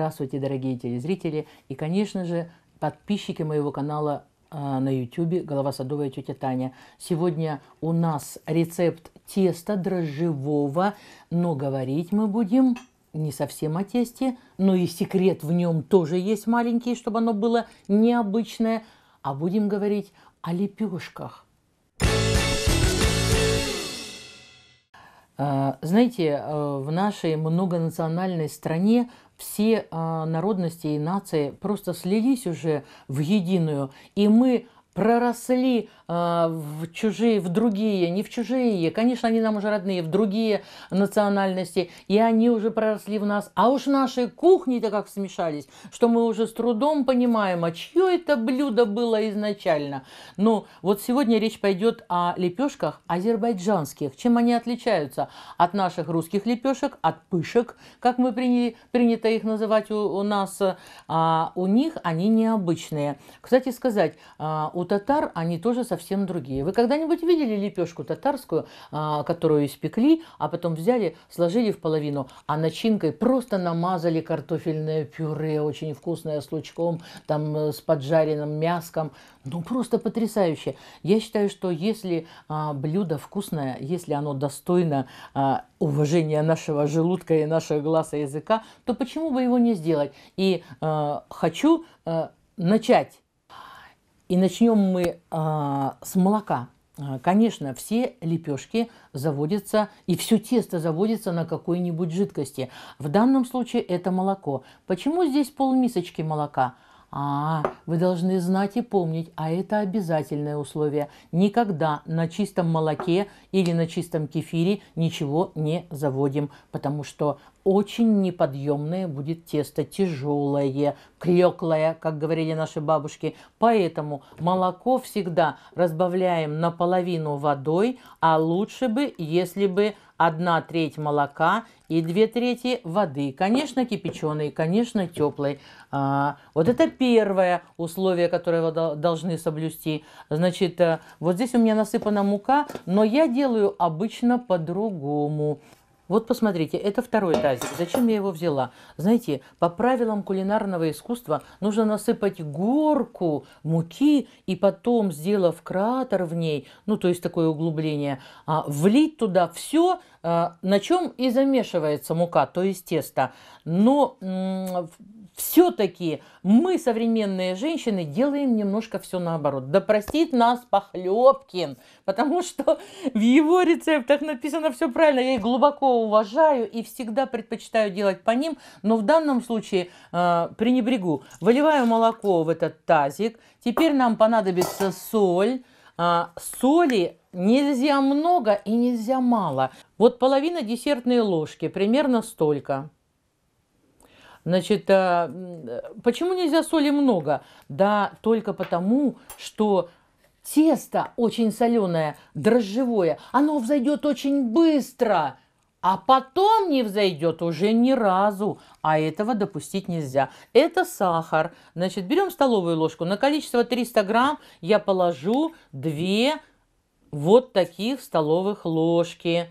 Здравствуйте, дорогие телезрители и, конечно же, подписчики моего канала а, на YouTube «Голова садовая тетя Таня». Сегодня у нас рецепт теста дрожжевого, но говорить мы будем не совсем о тесте, но и секрет в нем тоже есть маленький, чтобы оно было необычное, а будем говорить о лепешках. А, знаете, э, в нашей многонациональной стране все а, народности и нации просто слились уже в единую, и мы проросли э, в чужие, в другие, не в чужие, конечно, они нам уже родные, в другие национальности, и они уже проросли в нас. А уж наши кухни-то как смешались, что мы уже с трудом понимаем, а чье это блюдо было изначально. Ну, вот сегодня речь пойдет о лепешках азербайджанских. Чем они отличаются от наших русских лепешек, от пышек, как мы приняли принято их называть у, у нас, а у них они необычные. Кстати сказать, у а, у татар они тоже совсем другие. Вы когда-нибудь видели лепешку татарскую, а, которую испекли, а потом взяли, сложили в половину, а начинкой просто намазали картофельное пюре, очень вкусное, с лучком, там, э, с поджаренным мяском. Ну, просто потрясающе. Я считаю, что если а, блюдо вкусное, если оно достойно а, уважения нашего желудка и наших глаз и языка, то почему бы его не сделать? И э, хочу э, начать и начнем мы а, с молока. А, конечно, все лепешки заводятся, и все тесто заводится на какой-нибудь жидкости. В данном случае это молоко. Почему здесь полмисочки молока? А, вы должны знать и помнить, а это обязательное условие. Никогда на чистом молоке или на чистом кефире ничего не заводим, потому что очень неподъемное будет тесто, тяжелое, клеклое, как говорили наши бабушки. Поэтому молоко всегда разбавляем наполовину водой, а лучше бы, если бы одна треть молока и две трети воды. Конечно, кипяченой, конечно, теплой. А, вот это первое условие, которое вы должны соблюсти. Значит, э, вот здесь у меня насыпана мука, но я делаю обычно по-другому. Вот посмотрите, это второй тазик. Зачем я его взяла? Знаете, по правилам кулинарного искусства нужно насыпать горку муки и потом, сделав кратер в ней, ну то есть такое углубление, а, влить туда все, а, на чем и замешивается мука, то есть тесто. Но все-таки мы, современные женщины, делаем немножко все наоборот. Да простит нас Похлебкин, потому что в его рецептах написано все правильно. Я их глубоко уважаю и всегда предпочитаю делать по ним, но в данном случае э, пренебрегу. Выливаю молоко в этот тазик. Теперь нам понадобится соль. Э, соли нельзя много и нельзя мало. Вот половина десертной ложки, примерно столько. Значит, а, почему нельзя соли много? Да только потому, что тесто очень соленое, дрожжевое, оно взойдет очень быстро, а потом не взойдет уже ни разу, а этого допустить нельзя. Это сахар. Значит, берем столовую ложку. На количество 300 грамм я положу 2 вот таких столовых ложки.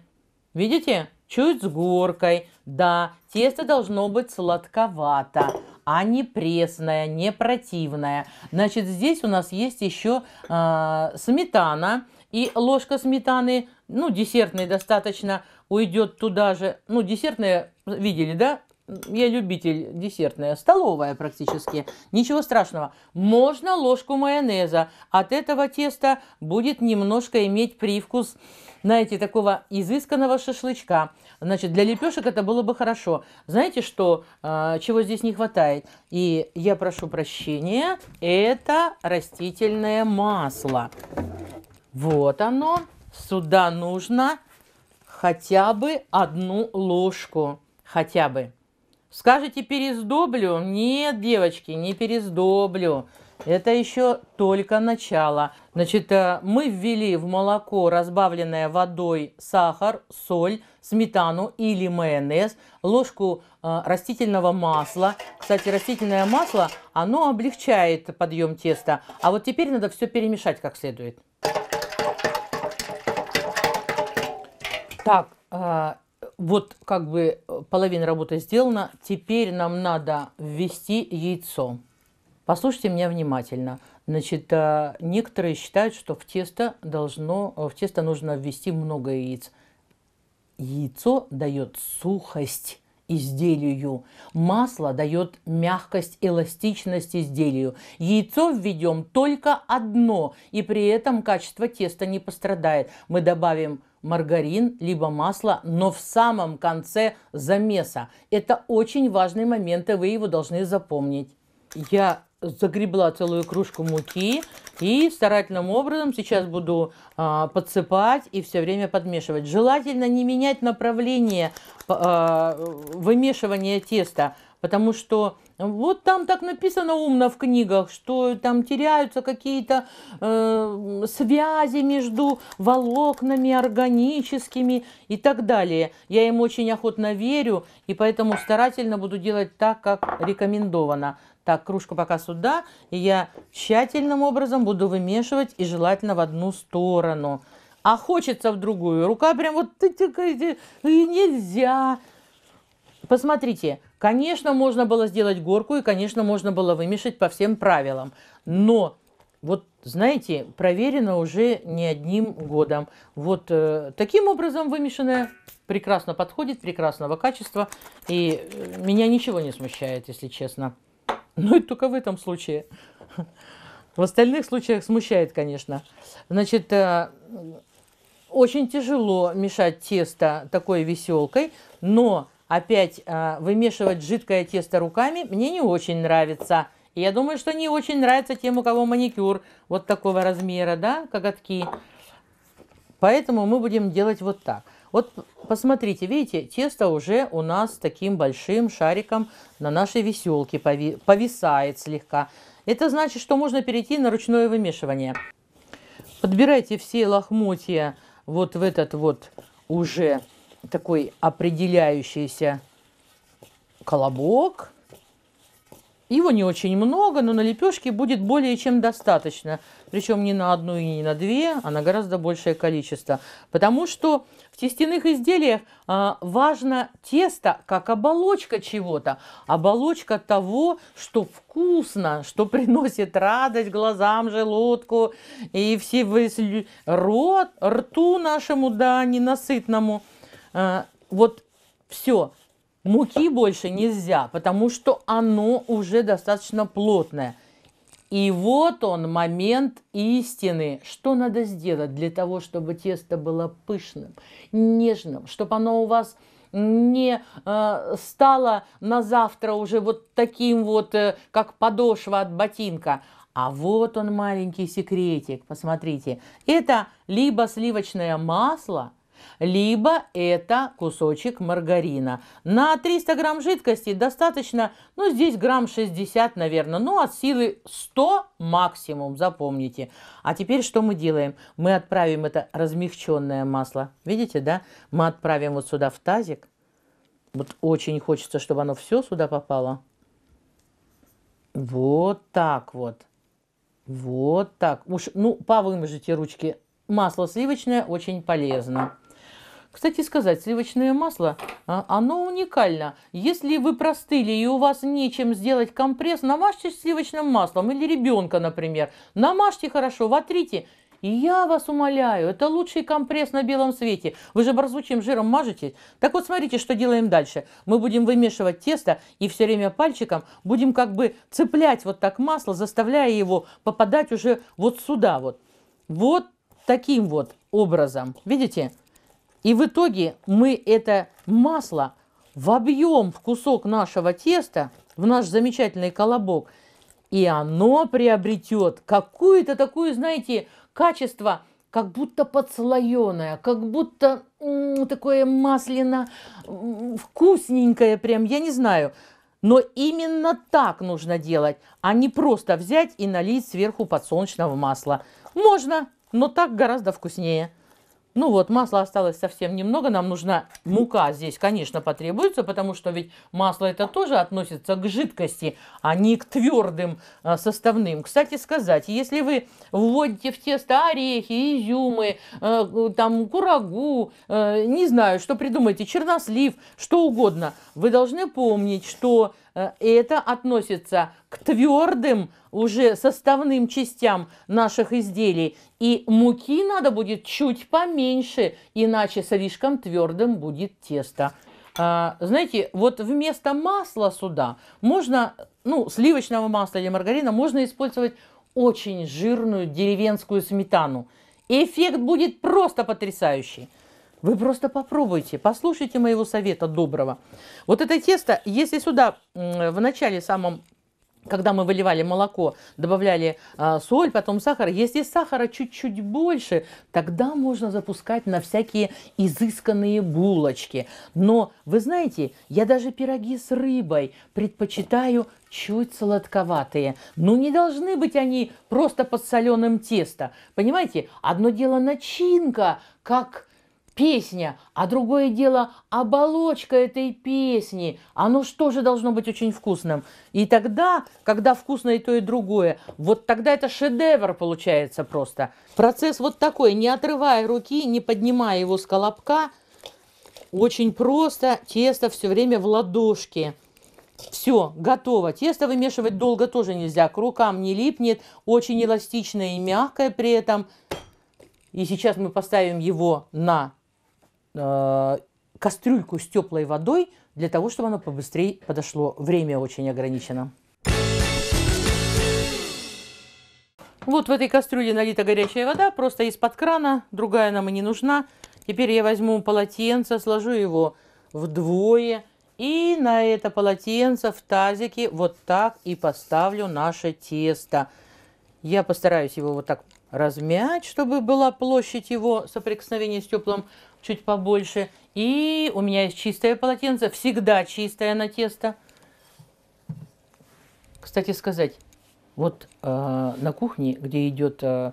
Видите? чуть с горкой. Да, тесто должно быть сладковато, а не пресное, не противное. Значит, здесь у нас есть еще э, сметана. И ложка сметаны, ну, десертной достаточно, уйдет туда же. Ну, десертные видели, да? я любитель десертная, столовая практически, ничего страшного. Можно ложку майонеза, от этого теста будет немножко иметь привкус, знаете, такого изысканного шашлычка. Значит, для лепешек это было бы хорошо. Знаете, что, а, чего здесь не хватает? И я прошу прощения, это растительное масло. Вот оно, сюда нужно хотя бы одну ложку, хотя бы. Скажете, пересдоблю? Нет, девочки, не пересдоблю. Это еще только начало. Значит, э, мы ввели в молоко, разбавленное водой, сахар, соль, сметану или майонез, ложку э, растительного масла. Кстати, растительное масло, оно облегчает подъем теста. А вот теперь надо все перемешать как следует. Так, э, вот как бы э, половина работы сделана. Теперь нам надо ввести яйцо. Послушайте меня внимательно. Значит, э, некоторые считают, что в тесто, должно, э, в тесто нужно ввести много яиц. Яйцо дает сухость изделию. Масло дает мягкость, эластичность изделию. Яйцо введем только одно, и при этом качество теста не пострадает. Мы добавим маргарин, либо масло, но в самом конце замеса. Это очень важный момент, и вы его должны запомнить. Я загребла целую кружку муки и старательным образом сейчас буду э, подсыпать и все время подмешивать. Желательно не менять направление э, вымешивания теста. Потому что э, вот там так написано умно в книгах, что там теряются какие-то э, связи между волокнами органическими и так далее. Я им очень охотно верю, и поэтому старательно буду делать так, как рекомендовано. Так, кружку пока сюда, и я тщательным образом буду вымешивать, и желательно в одну сторону. А хочется в другую. Рука прям вот и нельзя. Посмотрите, Конечно, можно было сделать горку и, конечно, можно было вымешать по всем правилам. Но вот, знаете, проверено уже не одним годом. Вот э, таким образом вымешанное прекрасно подходит, прекрасного качества. И э, меня ничего не смущает, если честно. Ну и только в этом случае. В остальных случаях смущает, конечно. Значит, э, очень тяжело мешать тесто такой веселкой, но опять э, вымешивать жидкое тесто руками мне не очень нравится. И я думаю, что не очень нравится тем, у кого маникюр вот такого размера, да, коготки. Поэтому мы будем делать вот так. Вот посмотрите, видите, тесто уже у нас таким большим шариком на нашей веселке пови повисает слегка. Это значит, что можно перейти на ручное вымешивание. Подбирайте все лохмотья вот в этот вот уже такой определяющийся колобок. Его не очень много, но на лепешке будет более чем достаточно. Причем не на одну и не на две, а на гораздо большее количество. Потому что в тестяных изделиях а, важно тесто как оболочка чего-то. Оболочка того, что вкусно, что приносит радость глазам, желудку и все рот, рту нашему, да, ненасытному. Э, вот все, муки больше нельзя, потому что оно уже достаточно плотное. И вот он момент истины. Что надо сделать для того, чтобы тесто было пышным, нежным, чтобы оно у вас не э, стало на завтра уже вот таким вот, э, как подошва от ботинка. А вот он маленький секретик, посмотрите. Это либо сливочное масло – либо это кусочек маргарина. На 300 грамм жидкости достаточно, ну, здесь грамм 60, наверное, ну, от силы 100 максимум, запомните. А теперь что мы делаем? Мы отправим это размягченное масло, видите, да? Мы отправим вот сюда в тазик. Вот очень хочется, чтобы оно все сюда попало. Вот так вот. Вот так. Уж, ну, повымажите ручки. Масло сливочное очень полезно. Кстати сказать, сливочное масло, а, оно уникально. Если вы простыли и у вас нечем сделать компресс, намажьте сливочным маслом или ребенка, например. Намажьте хорошо, вотрите. И я вас умоляю, это лучший компресс на белом свете. Вы же борзучим жиром мажете. Так вот смотрите, что делаем дальше. Мы будем вымешивать тесто и все время пальчиком будем как бы цеплять вот так масло, заставляя его попадать уже вот сюда вот. Вот таким вот образом. Видите? И в итоге мы это масло вобьем в кусок нашего теста, в наш замечательный колобок, и оно приобретет какую-то такую, знаете, качество, как будто подслоеное, как будто такое масляно, м вкусненькое прям, я не знаю. Но именно так нужно делать, а не просто взять и налить сверху подсолнечного масла. Можно, но так гораздо вкуснее. Ну вот, масла осталось совсем немного. Нам нужна мука здесь, конечно, потребуется, потому что ведь масло это тоже относится к жидкости, а не к твердым а, составным. Кстати сказать, если вы вводите в тесто орехи, изюмы, э, там курагу, э, не знаю, что придумаете, чернослив, что угодно, вы должны помнить, что Э, и это относится к твердым уже составным частям наших изделий. И муки надо будет чуть поменьше, иначе слишком твердым будет тесто. А, знаете, вот вместо масла сюда можно, ну, сливочного масла или маргарина, можно использовать очень жирную деревенскую сметану. и Эффект будет просто потрясающий. Вы просто попробуйте, послушайте моего совета доброго. Вот это тесто, если сюда в начале самом когда мы выливали молоко, добавляли э, соль, потом сахар. Если сахара чуть-чуть больше, тогда можно запускать на всякие изысканные булочки. Но, вы знаете, я даже пироги с рыбой предпочитаю чуть сладковатые. Но ну, не должны быть они просто под соленым тесто. Понимаете, одно дело начинка, как песня, а другое дело оболочка этой песни. Оно что же должно быть очень вкусным? И тогда, когда вкусно и то, и другое, вот тогда это шедевр получается просто. Процесс вот такой, не отрывая руки, не поднимая его с колобка, очень просто, тесто все время в ладошке. Все, готово. Тесто вымешивать долго тоже нельзя, к рукам не липнет, очень эластичное и мягкое при этом. И сейчас мы поставим его на э, кастрюльку с теплой водой для того, чтобы оно побыстрее подошло. Время очень ограничено. Вот в этой кастрюле налита горячая вода, просто из-под крана, другая нам и не нужна. Теперь я возьму полотенце, сложу его вдвое. И на это полотенце в тазике вот так и поставлю наше тесто. Я постараюсь его вот так размять, чтобы была площадь его соприкосновения с теплым чуть побольше. И у меня есть чистое полотенце, всегда чистое на тесто. Кстати сказать, вот э, на кухне, где идет э,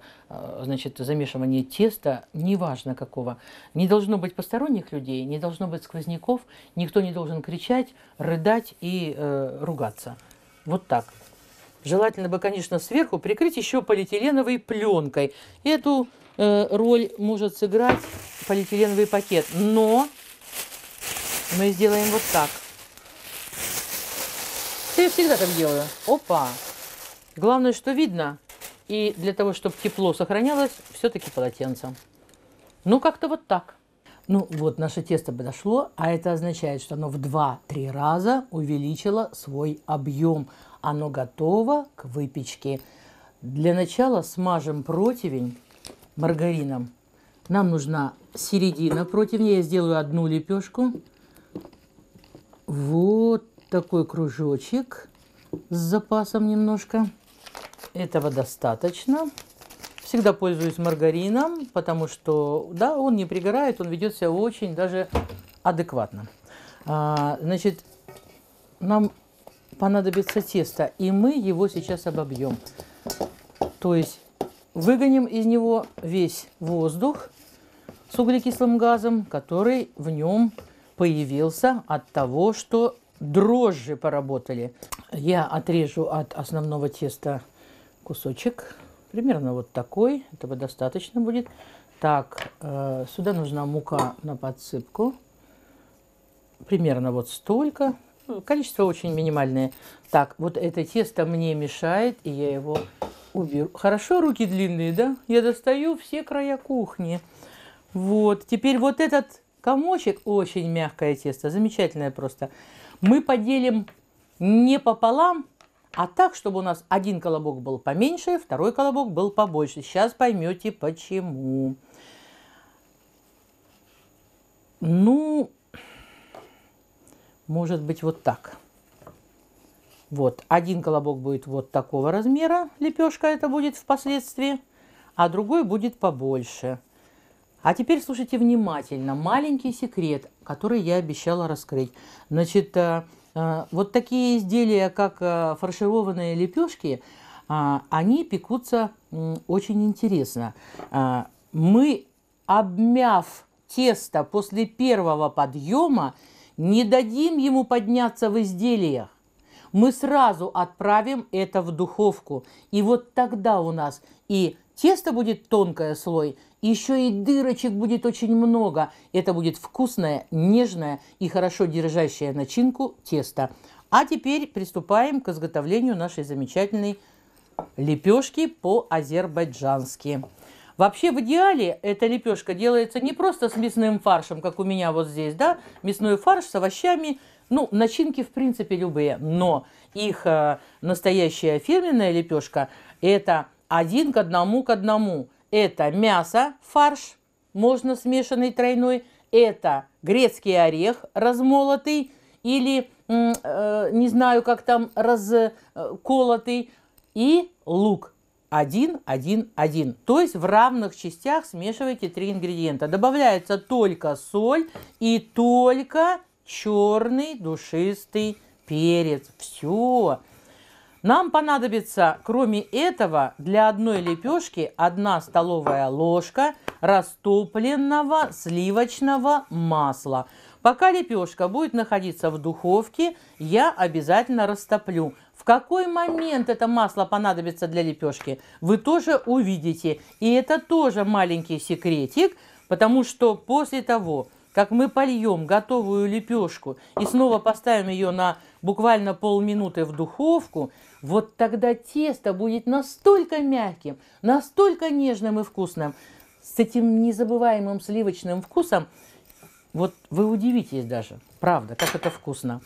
значит, замешивание теста, неважно какого, не должно быть посторонних людей, не должно быть сквозняков, никто не должен кричать, рыдать и э, ругаться. Вот так. Желательно бы, конечно, сверху прикрыть еще полиэтиленовой пленкой эту Э, роль может сыграть полиэтиленовый пакет. Но мы сделаем вот так. Я всегда так делаю. Опа! Главное, что видно. И для того, чтобы тепло сохранялось, все-таки полотенцем. Ну, как-то вот так. Ну вот, наше тесто подошло, а это означает, что оно в 2-3 раза увеличило свой объем. Оно готово к выпечке. Для начала смажем противень маргарином. Нам нужна середина против нее. Я сделаю одну лепешку. Вот такой кружочек с запасом немножко. Этого достаточно. Всегда пользуюсь маргарином, потому что, да, он не пригорает, он ведет себя очень даже адекватно. А, значит, нам понадобится тесто, и мы его сейчас обобьем. То есть Выгоним из него весь воздух с углекислым газом, который в нем появился от того, что дрожжи поработали. Я отрежу от основного теста кусочек, примерно вот такой, этого достаточно будет. Так, э, сюда нужна мука на подсыпку, примерно вот столько. Количество очень минимальное. Так, вот это тесто мне мешает, и я его увер... Хорошо руки длинные, да? Я достаю все края кухни. Вот. Теперь вот этот комочек, очень мягкое тесто, замечательное просто. Мы поделим не пополам, а так, чтобы у нас один колобок был поменьше, второй колобок был побольше. Сейчас поймете, почему. Ну, может быть, вот так. Вот, один колобок будет вот такого размера, лепешка это будет впоследствии, а другой будет побольше. А теперь слушайте внимательно. Маленький секрет, который я обещала раскрыть. Значит, э, э, вот такие изделия, как э, фаршированные лепешки, они пекутся очень интересно. Мы, обмяв тесто после первого подъема, не дадим ему подняться в изделиях мы сразу отправим это в духовку. И вот тогда у нас и тесто будет тонкое слой, еще и дырочек будет очень много. Это будет вкусное, нежное и хорошо держащее начинку тесто. А теперь приступаем к изготовлению нашей замечательной лепешки по-азербайджански. Вообще в идеале эта лепешка делается не просто с мясным фаршем, как у меня вот здесь, да, мясной фарш с овощами – ну, начинки, в принципе, любые, но их э, настоящая фирменная лепешка – это один к одному к одному. Это мясо, фарш, можно смешанный тройной, это грецкий орех размолотый или, э, не знаю, как там, разколотый э, и лук – один один один. То есть в равных частях смешивайте три ингредиента. Добавляется только соль и только черный душистый перец. Все. Нам понадобится, кроме этого, для одной лепешки 1 столовая ложка растопленного сливочного масла. Пока лепешка будет находиться в духовке, я обязательно растоплю. В какой момент это масло понадобится для лепешки, вы тоже увидите. И это тоже маленький секретик, потому что после того, как мы польем готовую лепешку и снова поставим ее на буквально полминуты в духовку, вот тогда тесто будет настолько мягким, настолько нежным и вкусным, с этим незабываемым сливочным вкусом, вот вы удивитесь даже, правда, как это вкусно.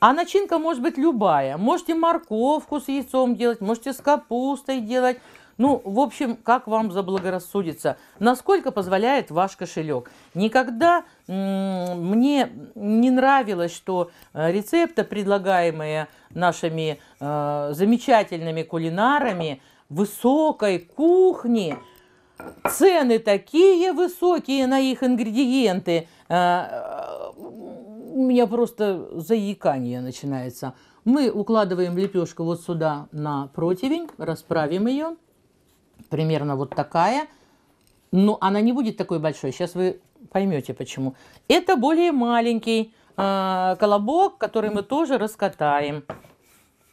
А начинка может быть любая. Можете морковку с яйцом делать, можете с капустой делать, ну, в общем, как вам заблагорассудится, насколько позволяет ваш кошелек. Никогда мне не нравилось, что э, рецепты, предлагаемые нашими э, замечательными кулинарами высокой кухни, цены такие высокие на их ингредиенты. Э, у меня просто заикание начинается. Мы укладываем лепешку вот сюда на противень, расправим ее примерно вот такая. Но она не будет такой большой. Сейчас вы поймете почему. Это более маленький э, колобок, который мы тоже раскатаем.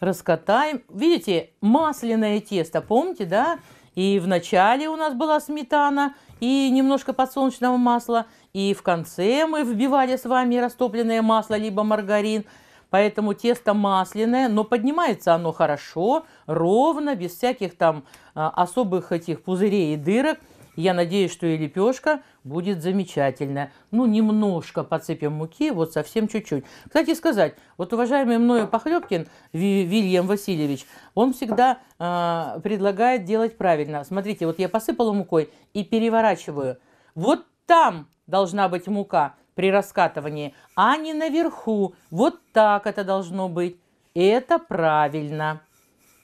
Раскатаем. Видите, масляное тесто, помните, да? И в начале у нас была сметана и немножко подсолнечного масла. И в конце мы вбивали с вами растопленное масло, либо маргарин. Поэтому тесто масляное, но поднимается оно хорошо, ровно, без всяких там а, особых этих пузырей и дырок. Я надеюсь, что и лепешка будет замечательная. Ну, немножко подсыпем муки, вот совсем чуть-чуть. Кстати сказать, вот уважаемый мною Похлебкин Вильям Васильевич, он всегда э, предлагает делать правильно. Смотрите, вот я посыпала мукой и переворачиваю. Вот там должна быть мука при раскатывании, а не наверху. Вот так это должно быть. Это правильно.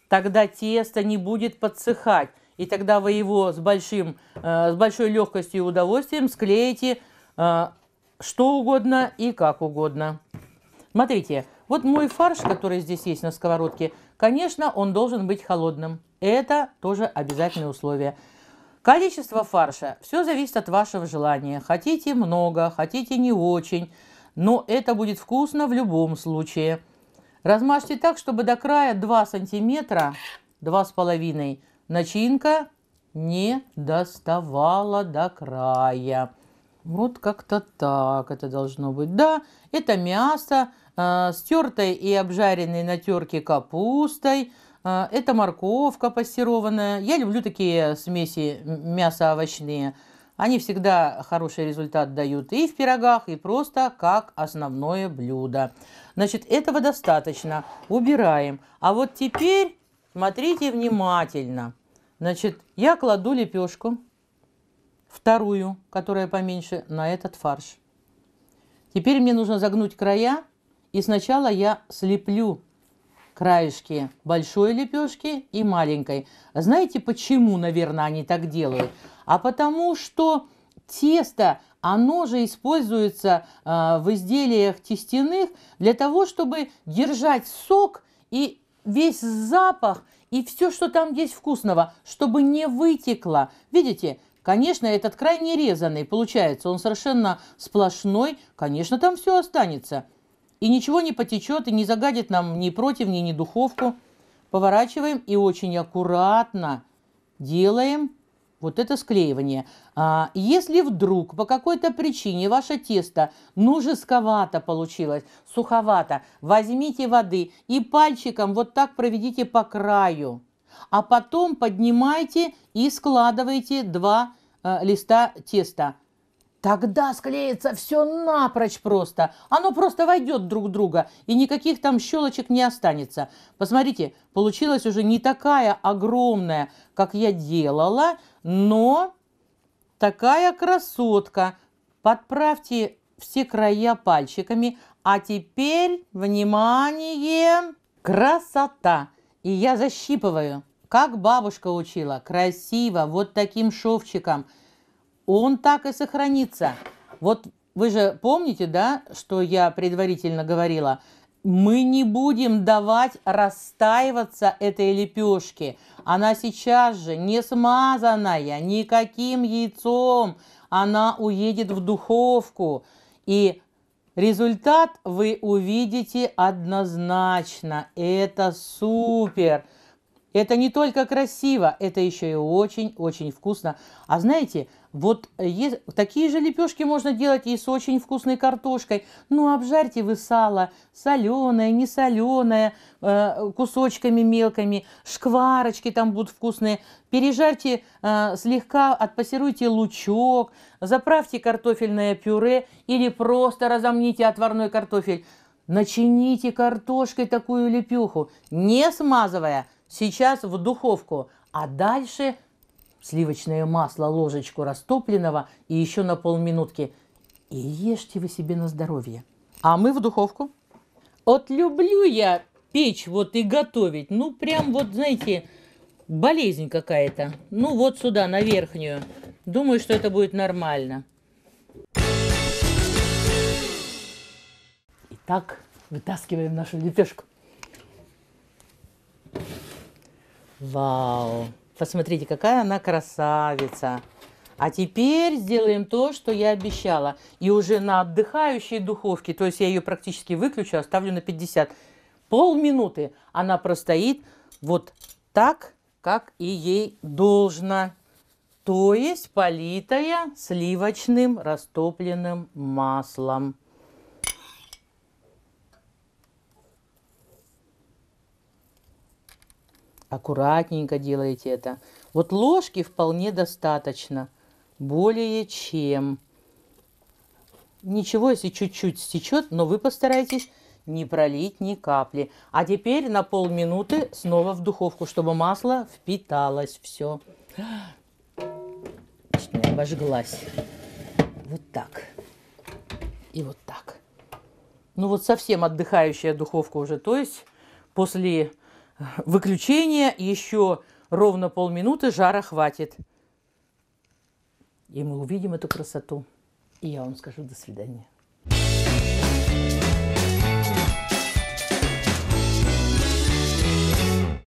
Тогда тесто не будет подсыхать. И тогда вы его с, большим, э, с большой легкостью и удовольствием склеите э, что угодно и как угодно. Смотрите, вот мой фарш, который здесь есть на сковородке, конечно, он должен быть холодным. Это тоже обязательное условие. Количество фарша. Все зависит от вашего желания. Хотите много, хотите не очень, но это будет вкусно в любом случае. Размажьте так, чтобы до края 2 сантиметра, 2,5 начинка не доставала до края. Вот как-то так это должно быть. Да, это мясо, э, а, тертой и обжаренной на терке капустой – а, это морковка пассерованная. Я люблю такие смеси мясо-овощные. Они всегда хороший результат дают и в пирогах, и просто как основное блюдо. Значит, этого достаточно. Убираем. А вот теперь смотрите внимательно. Значит, я кладу лепешку, вторую, которая поменьше, на этот фарш. Теперь мне нужно загнуть края, и сначала я слеплю краешки большой лепешки и маленькой. Знаете, почему, наверное, они так делают? А потому что тесто, оно же используется э, в изделиях тестяных для того, чтобы держать сок и весь запах, и все, что там есть вкусного, чтобы не вытекло. Видите, Конечно, этот край нерезанный получается, он совершенно сплошной, конечно, там все останется. И ничего не потечет, и не загадит нам ни противни, ни духовку. Поворачиваем и очень аккуратно делаем вот это склеивание. А если вдруг по какой-то причине ваше тесто ну жестковато получилось, суховато, возьмите воды и пальчиком вот так проведите по краю. А потом поднимайте и складывайте два э, листа теста. Тогда склеится все напрочь просто. Оно просто войдет друг в друга, и никаких там щелочек не останется. Посмотрите, получилась уже не такая огромная, как я делала, но такая красотка. Подправьте все края пальчиками. А теперь, внимание, красота. И я защипываю, как бабушка учила, красиво, вот таким шовчиком – он так и сохранится. Вот вы же помните, да, что я предварительно говорила, мы не будем давать растаиваться этой лепешке. Она сейчас же не смазанная никаким яйцом. Она уедет в духовку. И результат вы увидите однозначно. Это супер! Это не только красиво, это еще и очень-очень вкусно. А знаете, вот э, есть, такие же лепешки можно делать и с очень вкусной картошкой. Ну, обжарьте вы сало, соленое, не соленое, э, кусочками мелкими, шкварочки там будут вкусные. Пережарьте э, слегка, отпассируйте лучок, заправьте картофельное пюре или просто разомните отварной картофель. Начините картошкой такую лепеху, не смазывая – сейчас в духовку, а дальше сливочное масло, ложечку растопленного и еще на полминутки. И ешьте вы себе на здоровье. А мы в духовку. Вот люблю я печь вот и готовить. Ну, прям вот, знаете, болезнь какая-то. Ну, вот сюда, на верхнюю. Думаю, что это будет нормально. Итак, вытаскиваем нашу лепешку. Вау! Посмотрите, какая она красавица! А теперь сделаем то, что я обещала. И уже на отдыхающей духовке, то есть я ее практически выключу, оставлю на 50. Полминуты она простоит вот так, как и ей должно. То есть политая сливочным растопленным маслом. Аккуратненько делайте это. Вот ложки вполне достаточно. Более чем. Ничего, если чуть-чуть стечет, но вы постарайтесь не пролить ни капли. А теперь на полминуты снова в духовку, чтобы масло впиталось все. Чуть обожглась. Вот так. И вот так. Ну вот совсем отдыхающая духовка уже. То есть после выключение, еще ровно полминуты, жара хватит. И мы увидим эту красоту. И я вам скажу до свидания.